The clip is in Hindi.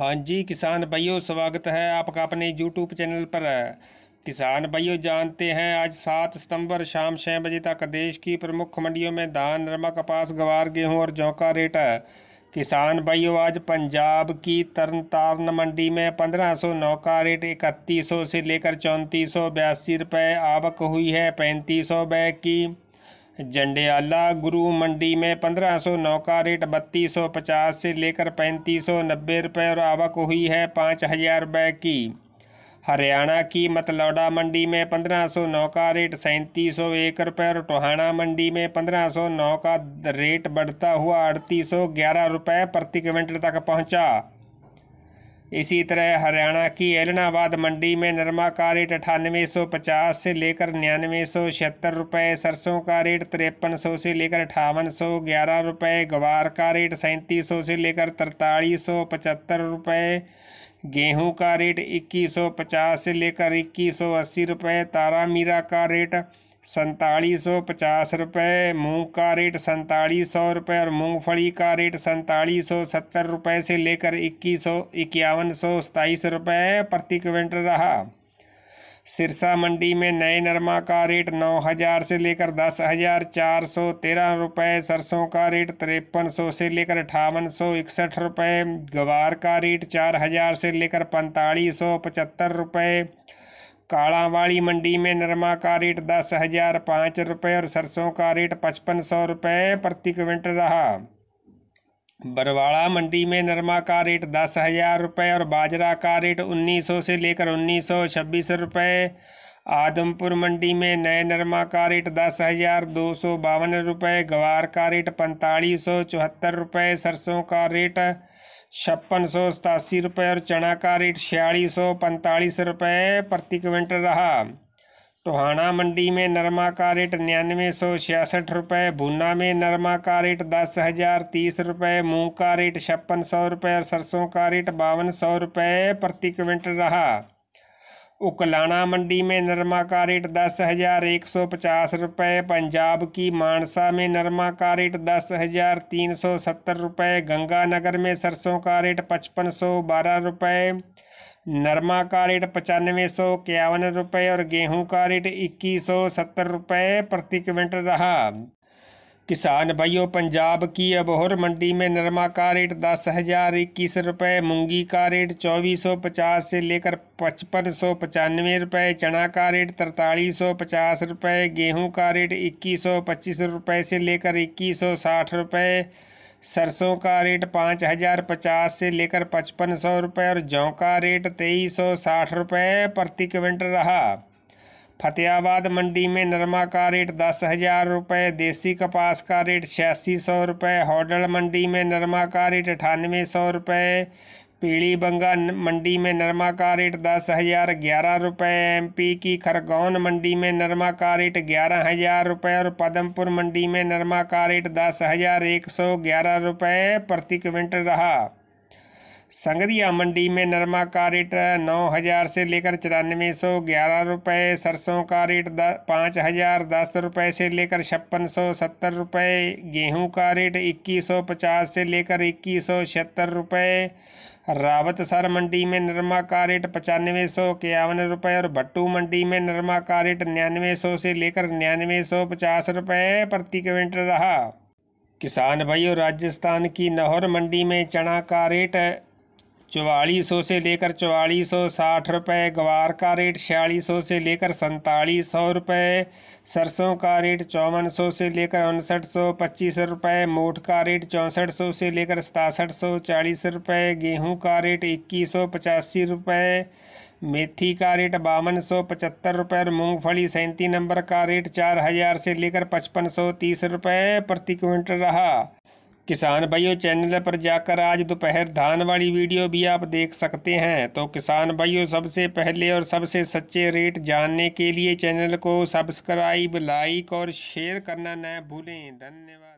हाँ जी किसान भाइयों स्वागत है आपका अपने यूट्यूब चैनल पर किसान भाइयों जानते हैं आज सात सितंबर शाम छः बजे तक देश की प्रमुख मंडियों में धान नरमा कपास गवार गेहूं और जौ का रेट है किसान भाइयों आज पंजाब की तरन तारण मंडी में पंद्रह सौ नौ का रेट इकतीस सौ से लेकर चौंतीस सौ बयासी रुपये आवक हुई है पैंतीस सौ की जंडियाला गुरु मंडी में पंद्रह सौ नौ का रेट बत्तीस सौ पचास से लेकर पैंतीस सौ नब्बे रुपये और आवक हुई है पाँच हज़ार रुपये की हरियाणा की मतलौडा मंडी में पंद्रह सौ नौ का रेट सैंतीस सौ एक रुपये और टोहाना मंडी में पंद्रह सौ नौ का रेट बढ़ता हुआ अड़तीस सौ ग्यारह रुपये प्रति क्विंटल तक पहुँचा इसी तरह हरियाणा की एलनाबाद मंडी में नरमा का रेट अठानवे सौ पचास से लेकर निन्यानवे सौ छिहत्तर रुपये सरसों का रेट तिरपन सौ से लेकर अठावन सौ ग्यारह रुपये ग्वार का रेट सैंतीस सौ से लेकर तरतालीस सौ पचहत्तर रुपये गेहूं का रेट इक्कीस सौ पचास से लेकर इक्कीस सौ अस्सी रुपये तारा मीरा का रेट सैंतालीस सौ पचास रुपये मूँग का रेट सैंतालीस सौ रुपये और मूँगफली का रेट सैंतालीस सौ सत्तर रुपये से लेकर इक्कीस सौ इक्यावन सौ सताईस रुपये प्रति क्विंटल रहा सिरसा मंडी में नए नरमा का रेट नौ हज़ार से लेकर दस हज़ार चार सौ तेरह रुपये सरसों का रेट तिरपन सौ से लेकर अठावन सौ इकसठ रुपये गवार का रेट चार हज़ार से लेकर पैंतालीस सौ पचहत्तर रुपये काड़ावाड़ी मंडी में नरमा का रेट दस हजार पाँच रुपये और सरसों का रेट पचपन सौ रुपये प्रति क्विंटल रहा बरवाड़ा मंडी में नरमा का रेट दस हज़ार रुपये और बाजरा का रेट उन्नीस सौ से लेकर उन्नीस सौ छब्बीस रुपये आदमपुर मंडी में नए नरमा का रेट दस हज़ार दो सौ बावन रुपये गवार का रेट पैंतालीस सौ चौहत्तर रुपये सरसों का रेट छप्पन सौ सतासी रुपये और चना का रेट छियालीस सौ पैंतालीस रुपये प्रति क्विंटल रहा टोहाना मंडी में नरमा का रेट निन्यानवे सौ छियासठ रुपये भुना में नरमा का रेट दस हज़ार तीस रुपये मूँग का रेट छप्पन सौ रुपये और सरसों का रेट बावन सौ रुपये प्रति क्विंटल रहा उकलाना मंडी में नरमा का रेट दस हज़ार एक सौ पचास रुपये पंजाब की मानसा में नरमा का रेट दस हज़ार तीन सौ सत्तर रुपये गंगानगर में सरसों का रेट पचपन सौ बारह रुपये नरमा का रेट पचानवे सौ इक्यावन रुपये और गेहूं का रेट इक्कीस सौ सत्तर रुपये प्रति क्विंटल रहा किसान भाइयों पंजाब की अबोहर मंडी में नरमा का रेट दस हज़ार इक्कीस रुपये मूँगी का रेट चौबीस सौ पचास से लेकर पचपन सौ पचानवे रुपये चना का रेट तरतालीस सौ पचास रुपये गेहूँ का रेट इक्कीस सौ पच्चीस रुपये से लेकर इक्कीस सौ साठ रुपये सरसों का रेट पाँच हज़ार पचास से लेकर पचपन सौ रुपये और जौ का रेट तेईस सौ साठ रुपये प्रति क्विंटल रहा फतेहाबाद मंडी में नरमा का रेट दस हज़ार रुपये देसी कपास का रेट छियासी सौ रुपये होडल मंडी में नरमा का रेट अठानवे सौ रुपये पीली बंगा मंडी में नरमा का रेट दस हज़ार ग्यारह रुपये एम की खरगोन मंडी में नरमा का रेट ग्यारह हज़ार रुपये और पदमपुर मंडी में नरमा का रेट दस हज़ार एक सौ ग्यारह रुपये प्रति क्विंटल रहा संगरिया मंडी में नरमा का रेट नौ हज़ार से लेकर चौरानवे सौ ग्यारह रुपये सरसों का रेट पाँच हज़ार दस रुपये से लेकर छप्पन सौ सत्तर रुपये गेहूँ का रेट इक्कीस सौ पचास से लेकर इक्कीस सौ छिहत्तर रुपये रावतसर मंडी में नरमा का रेट पचानवे सौ इक्यावन रुपये और भट्टू मंडी में नरमा का रेट निन्यानवे सौ से लेकर निन्यानवे सौ पचास रुपये प्रति क्विंटल रहा किसान भाइयों राजस्थान की नहर मंडी में चना का रेट चवालीस सौ से लेकर चवालीस सौ साठ रुपये ग्वार का रेट छियालीस सौ से लेकर सैंतालीस सौ रुपये सरसों का रेट चौवन सौ से लेकर उनसठ सौ पच्चीस रुपये मोठ का रेट चौंसठ सौ से लेकर सतासठ सौ चालीस रुपये गेहूँ का रेट इक्कीस सौ पचासी रुपये मेथी का रेट बावन सौ पचहत्तर रुपये और मूँगफली सैंती नंबर का रेट चार हज़ार से लेकर पचपन सौ तीस रुपये प्रति क्विंटल रहा किसान भाइयों चैनल पर जाकर आज दोपहर धान वाली वीडियो भी आप देख सकते हैं तो किसान भाइयों सबसे पहले और सबसे सच्चे रेट जानने के लिए चैनल को सब्सक्राइब लाइक और शेयर करना न भूलें धन्यवाद